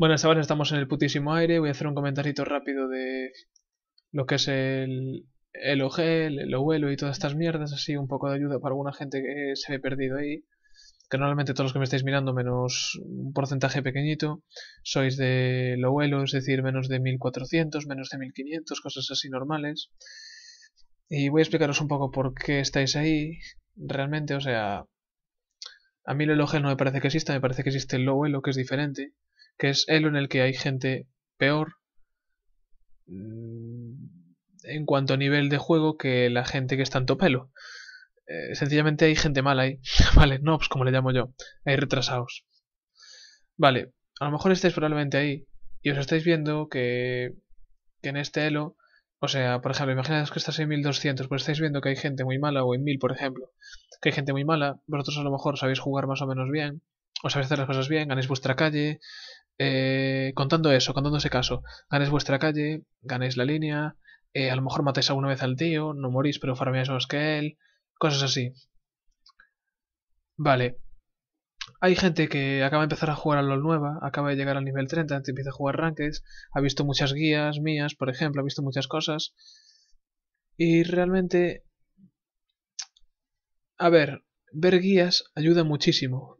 Buenas ahora estamos en el putísimo aire. Voy a hacer un comentarito rápido de lo que es el, el OGEL, el OVELO y todas estas mierdas. Así un poco de ayuda para alguna gente que se ve perdido ahí. Que normalmente todos los que me estáis mirando, menos un porcentaje pequeñito, sois de Lowelo, es decir, menos de 1400, menos de 1500, cosas así normales. Y voy a explicaros un poco por qué estáis ahí. Realmente, o sea, a mí el OGEL no me parece que exista, me parece que existe el Lowelo, que es diferente que es Elo en el que hay gente peor mm, en cuanto a nivel de juego que la gente que está en topelo. Eh, sencillamente hay gente mala ahí, vale, pues como le llamo yo, hay retrasados. Vale, a lo mejor estáis probablemente ahí y os estáis viendo que, que en este elo, o sea, por ejemplo, imaginaos que estás en 1200, pues estáis viendo que hay gente muy mala, o en 1000, por ejemplo, que hay gente muy mala, vosotros a lo mejor sabéis jugar más o menos bien, o sabéis hacer las cosas bien, ganéis vuestra calle, eh, contando eso, contando ese caso, ganéis vuestra calle, ganéis la línea, eh, a lo mejor matáis alguna vez al tío, no morís, pero farmeáis más que él, cosas así. Vale. Hay gente que acaba de empezar a jugar a LOL nueva, acaba de llegar al nivel 30, empieza a jugar rankings, ha visto muchas guías mías, por ejemplo, ha visto muchas cosas. Y realmente... A ver, ver guías ayuda muchísimo,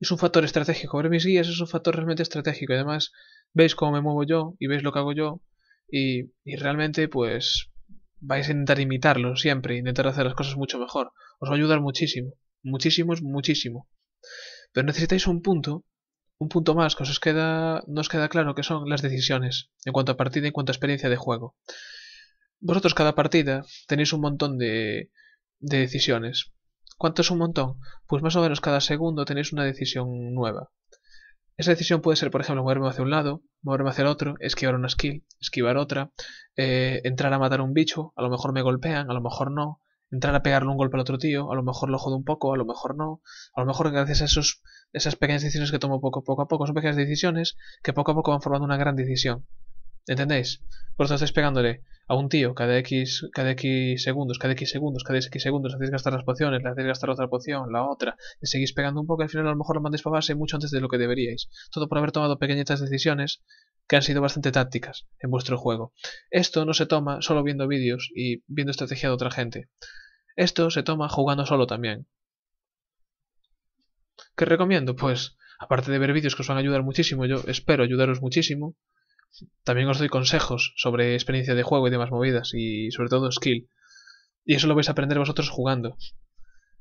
es un factor estratégico. Ver mis guías es un factor realmente estratégico. Y además, veis cómo me muevo yo y veis lo que hago yo. Y, y realmente, pues, vais a intentar imitarlo siempre, intentar hacer las cosas mucho mejor. Os va a ayudar muchísimo. Muchísimo, muchísimo. Pero necesitáis un punto, un punto más que os queda, no queda claro, que son las decisiones, en cuanto a partida, en cuanto a experiencia de juego. Vosotros cada partida tenéis un montón de, de decisiones. ¿Cuánto es un montón? Pues más o menos cada segundo tenéis una decisión nueva. Esa decisión puede ser, por ejemplo, moverme hacia un lado, moverme hacia el otro, esquivar una skill, esquivar otra, eh, entrar a matar un bicho, a lo mejor me golpean, a lo mejor no, entrar a pegarle un golpe al otro tío, a lo mejor lo jodo un poco, a lo mejor no, a lo mejor gracias a esos, esas pequeñas decisiones que tomo poco, poco a poco, son pequeñas decisiones que poco a poco van formando una gran decisión. ¿Entendéis? Por eso estáis pegándole a un tío cada X, cada X segundos, cada X segundos, cada X segundos, hacéis gastar las pociones, le hacéis gastar otra poción, la otra, le seguís pegando un poco, al final a lo mejor lo mandéis para base mucho antes de lo que deberíais. Todo por haber tomado pequeñitas decisiones que han sido bastante tácticas en vuestro juego. Esto no se toma solo viendo vídeos y viendo estrategia de otra gente. Esto se toma jugando solo también. ¿Qué recomiendo? Pues, aparte de ver vídeos que os van a ayudar muchísimo, yo espero ayudaros muchísimo, también os doy consejos sobre experiencia de juego y demás movidas, y sobre todo skill. Y eso lo vais a aprender vosotros jugando.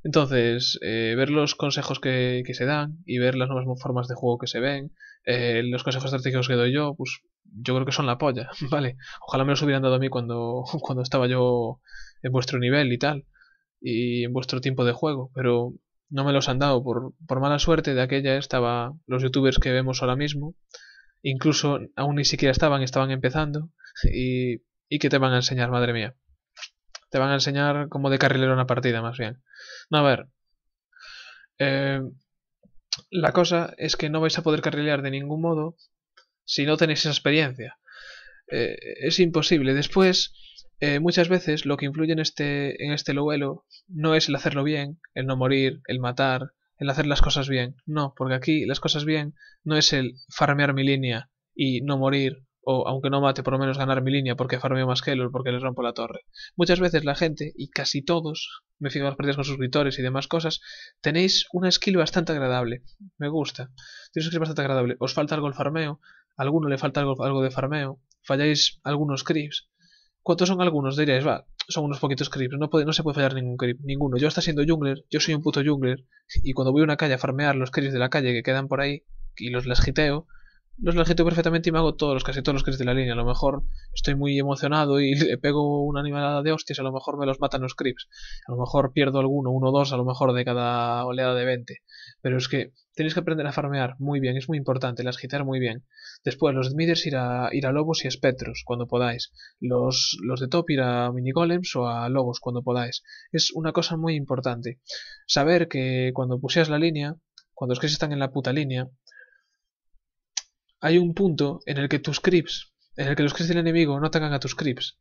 Entonces, eh, ver los consejos que, que, se dan y ver las nuevas formas de juego que se ven, eh, los consejos estratégicos que doy yo, pues yo creo que son la polla, ¿vale? Ojalá me los hubieran dado a mí cuando, cuando estaba yo en vuestro nivel y tal, y en vuestro tiempo de juego, pero no me los han dado. Por, por mala suerte de aquella estaba los youtubers que vemos ahora mismo, incluso aún ni siquiera estaban, estaban empezando, y, qué que te van a enseñar, madre mía. Te van a enseñar como de carrilero una partida, más bien. a ver. Eh, la cosa es que no vais a poder carrilear de ningún modo si no tenéis esa experiencia. Eh, es imposible. Después, eh, muchas veces lo que influye en este, en este no es el hacerlo bien, el no morir, el matar, el hacer las cosas bien. No, porque aquí las cosas bien no es el farmear mi línea y no morir, o aunque no mate, por lo menos ganar mi línea porque farmeo más que porque le rompo la torre. Muchas veces la gente, y casi todos, me fijo en las con suscriptores y demás cosas, tenéis una skill bastante agradable. Me gusta. Tenéis una skill bastante agradable. Os falta algo el farmeo, alguno le falta algo, algo de farmeo, falláis algunos creeps. ¿Cuántos son algunos? Diréis, va, son unos poquitos creeps. No, puede, no se puede fallar ningún creep, ninguno. Yo está siendo jungler, yo soy un puto jungler, y cuando voy a una calle a farmear los creeps de la calle que quedan por ahí y los las giteo los gito perfectamente y me hago todos los, casi todos los que es de la línea. A lo mejor estoy muy emocionado y le pego una animalada de hostias, a lo mejor me los matan los creeps. A lo mejor pierdo alguno, uno o dos, a lo mejor de cada oleada de 20. Pero es que tenéis que aprender a farmear muy bien, es muy importante, las gitar muy bien. Después, los midders ir a, ir a lobos y espectros cuando podáis. Los, los de top ir a golems o a lobos cuando podáis. Es una cosa muy importante. Saber que cuando puseas la línea, cuando los que están en la puta línea, hay un punto en el que tus creeps, en el que los creeps del enemigo no atacan a tus creeps.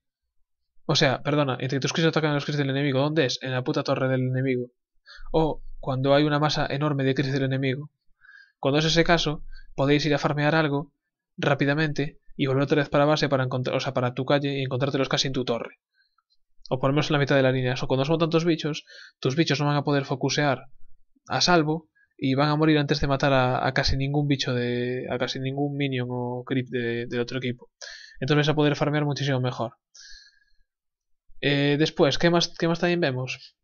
O sea, perdona, entre tus creeps atacan a los creeps del enemigo. ¿Dónde es? En la puta torre del enemigo. O cuando hay una masa enorme de creeps del enemigo. Cuando es ese caso, podéis ir a farmear algo rápidamente y volver otra vez para base para encontrar, o sea, para tu calle y encontrártelos casi en tu torre. O ponemos en la mitad de la línea. O cuando son tantos bichos, tus bichos no van a poder focusear a salvo y van a morir antes de matar a, casi ningún bicho de. a casi ningún minion o creep del de otro equipo. Entonces vas a poder farmear muchísimo mejor. Eh, después, ¿qué más, ¿qué más también vemos?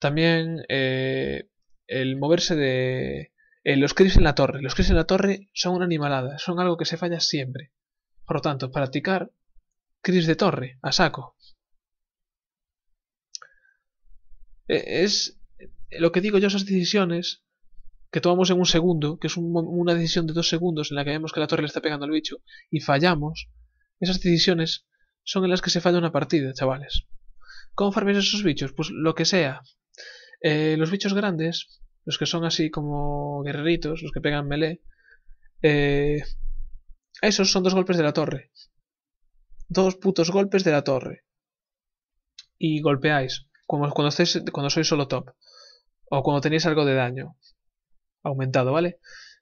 También eh, el moverse de. Eh, los creeps en la torre. Los creeps en la torre son una animalada, son algo que se falla siempre. Por lo tanto, practicar creeps de torre, a saco. es lo que digo yo, esas decisiones que tomamos en un segundo, que es una decisión de dos segundos en la que vemos que la torre le está pegando al bicho y fallamos, esas decisiones son en las que se falla una partida, chavales. ¿Cómo farmear esos bichos? Pues lo que sea. Eh, los bichos grandes, los que son así como guerreritos, los que pegan melee, eh, esos son dos golpes de la torre. Dos putos golpes de la torre. Y golpeáis, como cuando, cuando sois solo top. O cuando tenéis algo de daño aumentado, ¿vale?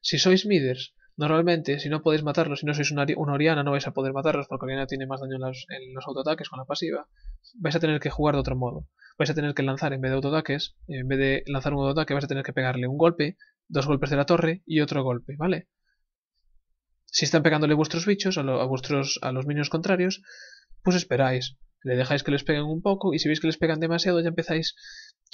Si sois miders, normalmente, si no podéis matarlos, si no sois una, Oriana, no vais a poder matarlos porque Oriana tiene más daño en los, autoataques con la pasiva. Vais a tener que jugar de otro modo. Vais a tener que lanzar en vez de autoataques, en vez de lanzar un autoataque, vais a tener que pegarle un golpe, dos golpes de la torre y otro golpe, ¿vale? Si están pegándole vuestros bichos, a, a vuestros, a los minions contrarios, pues esperáis. Le dejáis que les peguen un poco y si veis que les pegan demasiado ya empezáis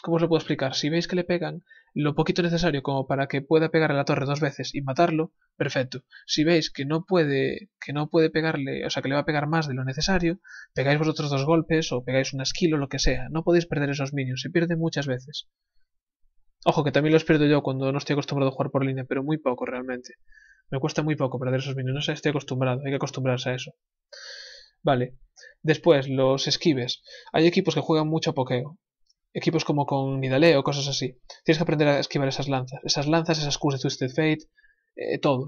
¿Cómo os lo puedo explicar? Si veis que le pegan, lo poquito necesario como para que pueda pegar a la torre dos veces y matarlo, perfecto. Si veis que no puede, que no puede pegarle, o sea que le va a pegar más de lo necesario, pegáis vosotros dos golpes o pegáis un esquilo o lo que sea. No podéis perder esos minions, se pierden muchas veces. Ojo, que también los pierdo yo cuando no estoy acostumbrado a jugar por línea, pero muy poco realmente. Me cuesta muy poco perder esos minions, no sé, estoy acostumbrado, hay que acostumbrarse a eso. Vale. Después, los esquives. Hay equipos que juegan mucho a pokeo equipos como con Nidale o cosas así. Tienes que aprender a esquivar esas lanzas. Esas lanzas, esas Qs de Twisted Fate, eh, todo.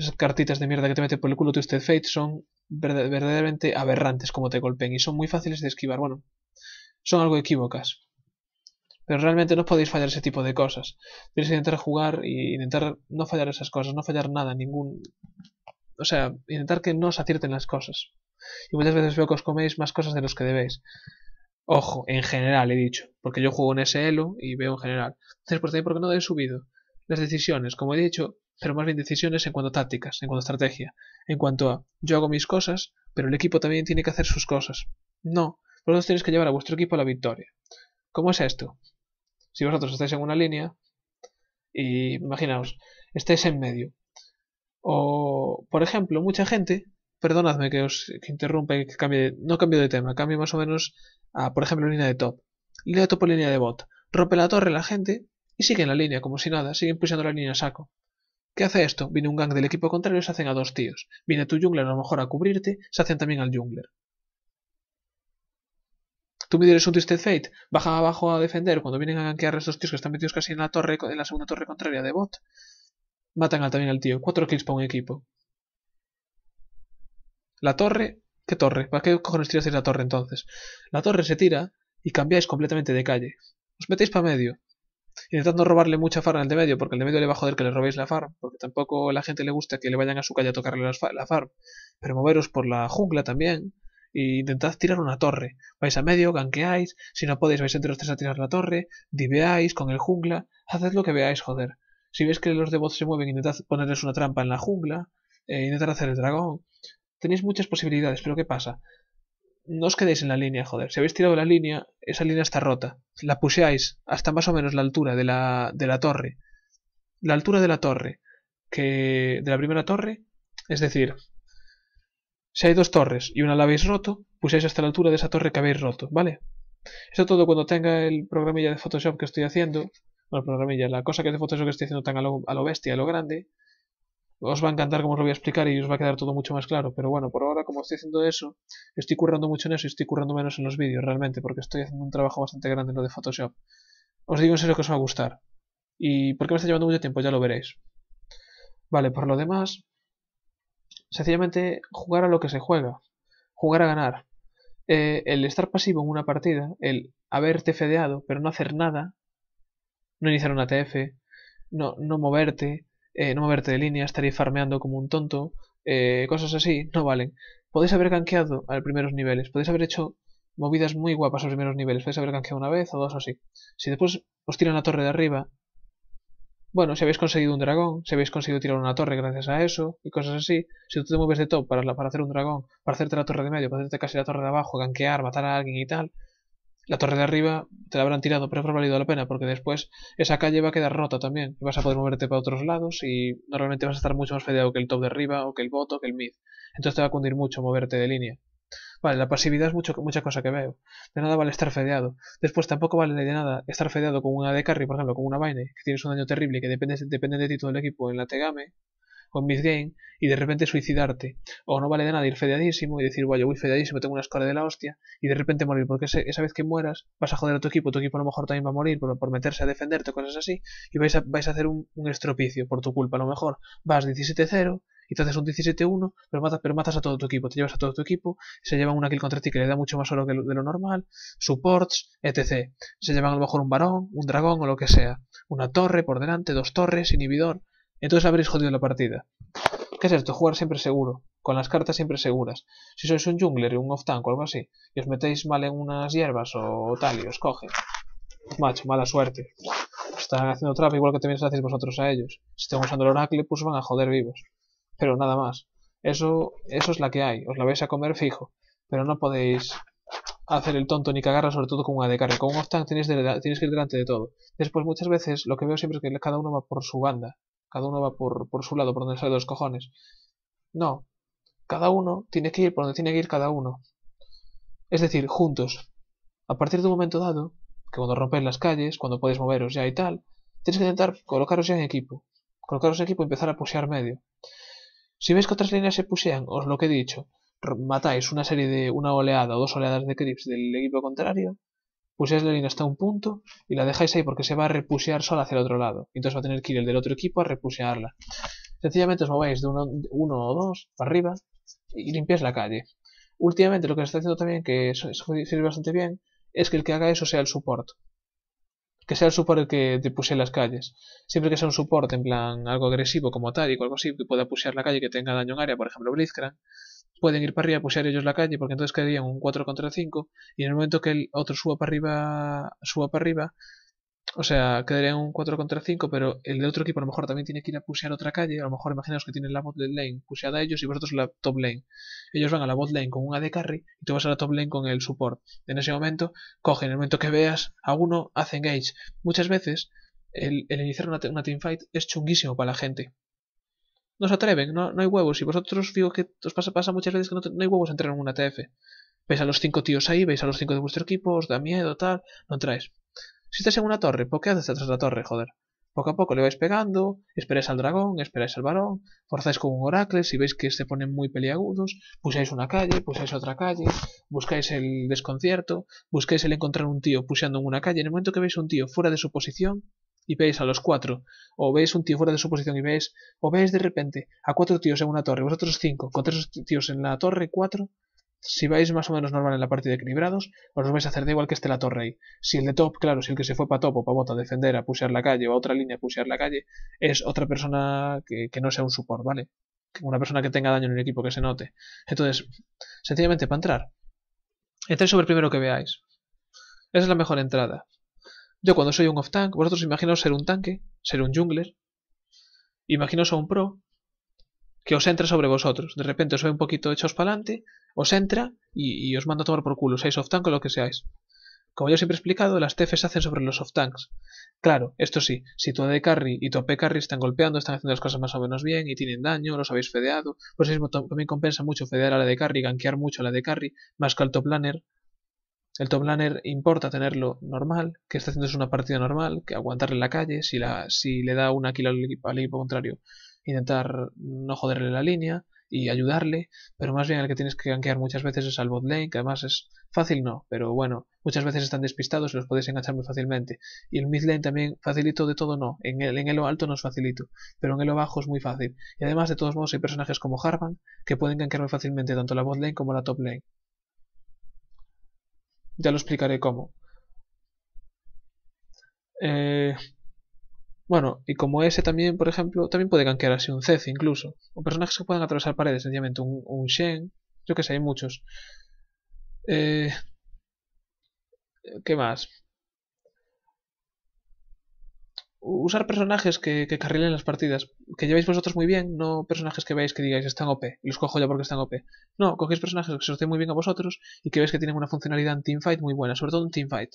Esas cartitas de mierda que te mete por el culo Twisted Fate son verdaderamente aberrantes como te golpeen y son muy fáciles de esquivar. Bueno, son algo equívocas. Pero realmente no podéis fallar ese tipo de cosas. Tienes que intentar jugar y intentar no fallar esas cosas, no fallar nada, ningún... O sea, intentar que no os acierten las cosas. Y muchas veces veo que os coméis más cosas de los que debéis. Ojo, en general he dicho, porque yo juego en ese elo y veo en general. Entonces, ¿por qué porque no he subido. Las decisiones, como he dicho, pero más bien decisiones en cuanto a tácticas, en cuanto a estrategia, en cuanto a yo hago mis cosas, pero el equipo también tiene que hacer sus cosas. No, vosotros tenéis que llevar a vuestro equipo a la victoria. ¿Cómo es esto? Si vosotros estáis en una línea y imaginaos, estáis en medio. O, por ejemplo, mucha gente perdonadme que os que interrumpa y que cambie, no cambio de tema, cambio más o menos a, por ejemplo, línea de top. Línea de top o línea de bot. Rompe la torre la gente y sigue en la línea como si nada, siguen pulsando la línea a saco. ¿Qué hace esto? Viene un gang del equipo contrario y se hacen a dos tíos. Viene tu jungler a lo mejor a cubrirte, se hacen también al jungler. Tú me dirás un Twisted Fate, baja abajo a defender cuando vienen a ganquear a estos tíos que están metidos casi en la torre, en la segunda torre contraria de bot. Matan también al tío, Cuatro kills para un equipo. La torre... ¿Qué torre? ¿Para qué cojones tiráis la torre entonces? La torre se tira y cambiáis completamente de calle. Os metéis para medio. Intentando robarle mucha farm al de medio, porque el de medio le va a joder que le robéis la farm, porque tampoco a la gente le gusta que le vayan a su calle a tocarle la farm. Pero moveros por la jungla también, e intentad tirar una torre. Vais a medio, ganqueáis, si no podéis vais entre los tres a tirar la torre, diveáis con el jungla, haced lo que veáis, joder. Si veis que los de bot se mueven, intentad ponerles una trampa en la jungla, e intentad hacer el dragón. Tenéis muchas posibilidades, pero ¿qué pasa? No os quedéis en la línea, joder. Si habéis tirado la línea, esa línea está rota. La puseáis hasta más o menos la altura de la, de la torre. La altura de la torre, que de la primera torre, es decir, si hay dos torres y una la habéis roto, puseáis hasta la altura de esa torre que habéis roto, ¿vale? Eso todo cuando tenga el programilla de Photoshop que estoy haciendo, bueno, el programilla, la cosa que es de Photoshop que estoy haciendo tan a lo, a lo bestia, a lo grande, os va a encantar como os lo voy a explicar y os va a quedar todo mucho más claro. Pero bueno, por ahora, como estoy haciendo eso, estoy currando mucho en eso y estoy currando menos en los vídeos realmente, porque estoy haciendo un trabajo bastante grande en lo de Photoshop. Os digo en serio que os va a gustar. ¿Y porque me está llevando mucho tiempo? Ya lo veréis. Vale, por lo demás, sencillamente jugar a lo que se juega, jugar a ganar. Eh, el estar pasivo en una partida, el haberte fedeado, pero no hacer nada, no iniciar una TF, no, no moverte, eh, no moverte de línea, estaréis farmeando como un tonto, eh, cosas así, no valen. Podéis haber ganqueado a primeros niveles, podéis haber hecho movidas muy guapas a los primeros niveles, podéis haber ganqueado una vez o dos o así. Si después os tiran la torre de arriba, bueno, si habéis conseguido un dragón, si habéis conseguido tirar una torre gracias a eso y cosas así, si tú te mueves de top para, para hacer un dragón, para hacerte la torre de medio, para hacerte casi la torre de abajo, ganquear, matar a alguien y tal, la torre de arriba te la habrán tirado, pero habrá valido la pena, porque después esa calle va a quedar rota también, y vas a poder moverte para otros lados y normalmente vas a estar mucho más fedeado que el top de arriba, o que el bot, o que el mid. Entonces te va a cundir mucho moverte de línea. Vale, la pasividad es mucho, mucha cosa que veo. De nada vale estar fedeado. Después tampoco vale de nada estar fedeado con una de carry, por ejemplo, con una vaina, que tienes un daño terrible, que depende, depende de ti todo el equipo en la Tegame, con game y de repente suicidarte. O no vale de nada ir fedeadísimo y decir, vaya, voy fedeadísimo, tengo una score de la hostia y de repente morir. Porque esa vez que mueras vas a joder a tu equipo, tu equipo a lo mejor también va a morir por, meterse a defenderte, cosas así. Y vais a, vais a hacer un, estropicio por tu culpa. A lo mejor vas 17-0 y te haces un 17-1, pero matas, pero matas a todo tu equipo, te llevas a todo tu equipo, se llevan una kill contra ti que le da mucho más oro que lo, de lo normal, supports, etc. Se llevan a lo mejor un varón, un dragón o lo que sea, una torre por delante, dos torres, inhibidor, entonces habréis jodido la partida. ¿Qué es esto? Jugar siempre seguro, con las cartas siempre seguras. Si sois un jungler y un off-tank o algo así, y os metéis mal en unas hierbas o tal y os coge. Macho, mala suerte. Están haciendo trap igual que también hacéis vosotros a ellos. Si están usando el oracle, pues van a joder vivos. Pero nada más. Eso, eso es la que hay. Os la vais a comer fijo. Pero no podéis hacer el tonto ni cagarla, sobre todo con una de carne. Con un off-tank que ir delante de todo. Después, muchas veces, lo que veo siempre es que cada uno va por su banda. Cada uno va por, por su lado, por donde sale los cojones. No. Cada uno tiene que ir por donde tiene que ir cada uno. Es decir, juntos. A partir de un momento dado, que cuando rompéis las calles, cuando podéis moveros ya y tal, tenéis que intentar colocaros ya en equipo. Colocaros en equipo y empezar a pusear medio. Si veis que otras líneas se pusean, os lo que he dicho, matáis una serie de una oleada o dos oleadas de creeps del equipo contrario Puseáis la línea hasta un punto y la dejáis ahí porque se va a repusear sola hacia el otro lado. Entonces va a tener que ir el del otro equipo a repusearla. Sencillamente os mováis de uno, uno o dos para arriba y limpiáis la calle. Últimamente lo que se está haciendo también, que sirve bastante bien, es que el que haga eso sea el support. Que sea el support el que te en las calles. Siempre que sea un support en plan algo agresivo como tal y algo así, que pueda pusear la calle que tenga daño en área, por ejemplo Blitzcrank, pueden ir para arriba a pusear ellos la calle, porque entonces quedarían un 4 contra 5, y en el momento que el otro suba para arriba, suba para arriba, o sea, quedarían un 4 contra 5, pero el de otro equipo a lo mejor también tiene que ir a pusear otra calle, a lo mejor imaginaos que tienen la bot lane puseada ellos y vosotros la top lane. Ellos van a la bot lane con un AD carry y tú vas a la top lane con el support. En ese momento, cogen, en el momento que veas a uno, hacen engage. Muchas veces, el, iniciar una, una teamfight es chunguísimo para la gente, no se atreven, no, no hay huevos. Y vosotros digo que os pasa, pasa muchas veces que no, hay huevos entre entrar en una TF. Veis a los cinco tíos ahí, veis a los cinco de vuestro equipo, os da miedo, tal, no entráis. Si estás en una torre, ¿qué haces detrás de la torre, joder? Poco a poco le vais pegando, esperáis al dragón, esperáis al varón, forzáis con un oracle, si veis que se ponen muy peliagudos, pusáis una calle, pusáis otra calle, buscáis el desconcierto, buscáis el encontrar un tío puseando en una calle. En el momento que veis un tío fuera de su posición, y veis a los cuatro, o veis un tío fuera de su posición y veis, o veis de repente a cuatro tíos en una torre, vosotros cinco, con tres tíos en la torre, cuatro, si vais más o menos normal en la parte de equilibrados, os vais a hacer de igual que esté la torre ahí. Si el de top, claro, si el que se fue para top o para bota a defender, a pusear la calle o a otra línea a pusear la calle, es otra persona que, no sea un support, ¿vale? Una persona que tenga daño en el equipo que se note. Entonces, sencillamente, para entrar, entréis sobre el primero que veáis. Esa es la mejor entrada. Yo cuando soy un off-tank, vosotros imaginaos ser un tanque, ser un jungler. Imaginaos a un pro que os entra sobre vosotros. De repente os ve un poquito hechos para adelante, os entra y, os manda a tomar por culo, seáis off-tank o lo que seáis. Como yo siempre he explicado, las TFs se hacen sobre los off-tanks. Claro, esto sí, si tu AD carry y tu AP carry están golpeando, están haciendo las cosas más o menos bien y tienen daño, los habéis fedeado, pues mismo también compensa mucho fedear a la de carry, ganquear mucho a la de carry, más que al top laner. El top laner importa tenerlo normal, que está haciendo una partida normal, que aguantarle en la calle, si, la, si le da una kill al equipo, contrario, intentar no joderle la línea y ayudarle, pero más bien el que tienes que ganquear muchas veces es al bot lane, que además es fácil no, pero bueno, muchas veces están despistados y los podéis enganchar muy fácilmente. Y el mid lane también facilito de todo no, en el, en el alto no es facilito, pero en el bajo es muy fácil. Y además de todos modos hay personajes como Harvan que pueden gankear muy fácilmente tanto la bot lane como la top lane. Ya lo explicaré cómo. Eh, bueno, y como ese también, por ejemplo, también puede gankear así un C incluso. O personajes que puedan atravesar paredes, sencillamente. Un, un Shen, yo que sé, hay muchos. Eh, ¿Qué más? usar personajes que, carrilen las partidas. Que llevéis vosotros muy bien, no personajes que veáis que digáis están OP, y los cojo ya porque están OP. No, cogéis personajes que se os den muy bien a vosotros y que veis que tienen una funcionalidad en Teamfight muy buena, sobre todo en Teamfight.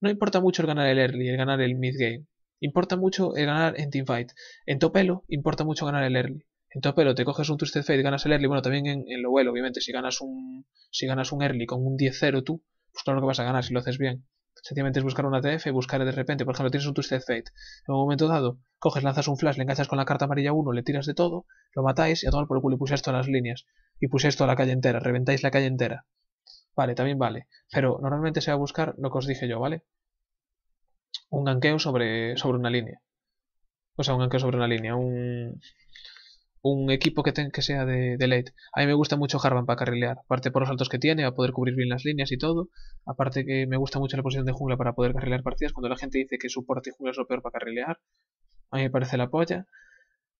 No importa mucho el ganar el early, el ganar el mid game. Importa mucho el ganar en Teamfight. En Topelo importa mucho ganar el early. En Topelo te coges un Twisted Fate, ganas el early, bueno, también en, lo Lowell, obviamente, si ganas un si ganas un early con un 10-0 tú, pues claro que vas a ganar si lo haces bien. Sencillamente es buscar una TF, buscar de repente, por ejemplo, tienes un Twisted Fate. En un momento dado, coges, lanzas un flash, le enganchas con la carta amarilla 1, le tiras de todo, lo matáis y a tomar por el culo y esto en las líneas. Y puse esto a la calle entera, reventáis la calle entera. Vale, también vale. Pero normalmente se va a buscar lo que os dije yo, ¿vale? Un ganqueo sobre, sobre una línea. O sea, un ganqueo sobre una línea, un un equipo que, tenga que sea de, late. A mí me gusta mucho Harvan para carrilear, aparte por los saltos que tiene, a poder cubrir bien las líneas y todo. Aparte que me gusta mucho la posición de jungla para poder carrilear partidas, cuando la gente dice que soporte y jungla es lo peor para carrilear, a mí me parece la polla.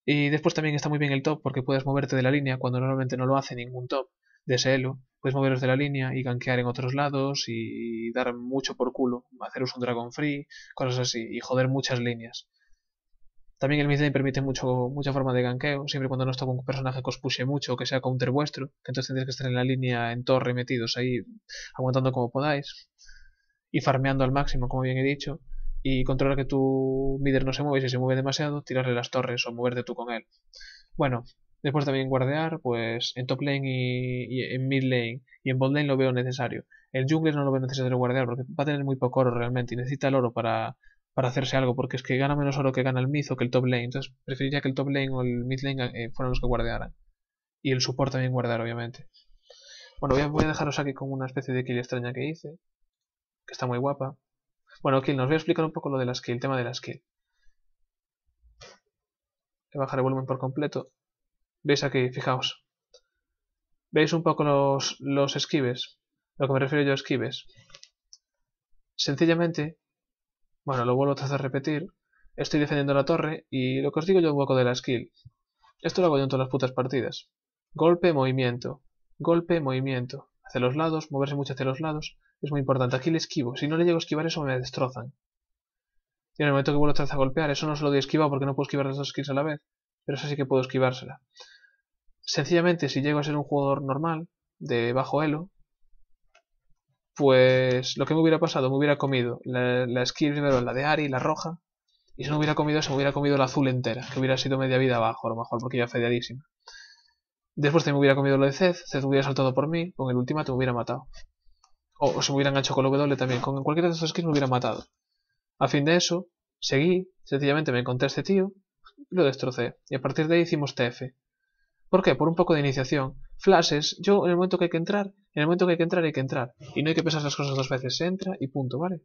Y después también está muy bien el top, porque puedes moverte de la línea cuando normalmente no lo hace ningún top de ese Puedes moveros de la línea y gankear en otros lados y dar mucho por culo, haceros un Dragon Free, cosas así, y joder muchas líneas. También el lane permite mucho, mucha forma de ganqueo, siempre cuando no está con un personaje que os pushe mucho, o que sea counter vuestro, que entonces tendréis que estar en la línea en torre metidos ahí, aguantando como podáis, y farmeando al máximo, como bien he dicho, y controlar que tu líder no se mueva y si se mueve demasiado, tirarle las torres o moverte tú con él. Bueno, después también guardear, pues en top lane y, en mid lane y en bot lane lo veo necesario. El jungler no lo veo necesario guardear porque va a tener muy poco oro realmente y necesita el oro para para hacerse algo, porque es que gana menos oro que gana el mid o que el top lane, entonces preferiría que el top lane o el mid lane eh, fueran los que guardaran Y el support también guardar, obviamente. Bueno, voy a, voy a dejaros aquí con una especie de kill extraña que hice, que está muy guapa. Bueno, kill, nos voy a explicar un poco lo de la skill, el tema de la skill. Voy a bajar el volumen por completo. Veis aquí, fijaos. Veis un poco los, los esquives, lo que me refiero yo a esquives. Sencillamente, bueno, lo vuelvo a repetir. Estoy defendiendo la torre y lo que os digo yo hueco de la skill. Esto lo hago yo en todas las putas partidas. Golpe, movimiento. Golpe, movimiento. Hacia los lados, moverse mucho hacia los lados. Es muy importante. Aquí le esquivo. Si no le llego a esquivar eso me destrozan. Y en el momento que vuelvo a vez a golpear, eso no se lo doy esquivado porque no puedo esquivar las dos skills a la vez. Pero eso sí que puedo esquivársela. Sencillamente, si llego a ser un jugador normal, de bajo elo, pues lo que me hubiera pasado, me hubiera comido la, la primero, la de Ari, la roja, y si no hubiera comido, se me hubiera comido la azul entera, que hubiera sido media vida abajo, a lo mejor, porque ya fedeadísima. Después si me hubiera comido lo de Zed, Zed hubiera saltado por mí, con el último te hubiera matado. O, se me hubiera enganchado con que doble también, con cualquiera de esas skins me hubiera matado. A fin de eso, seguí, sencillamente me encontré a este tío lo destrocé. Y a partir de ahí hicimos TF. ¿Por qué? Por un poco de iniciación. Flashes, yo en el momento que hay que entrar, en el momento que hay que entrar hay que entrar. Y no hay que pensar las cosas dos veces, se entra y punto, ¿vale?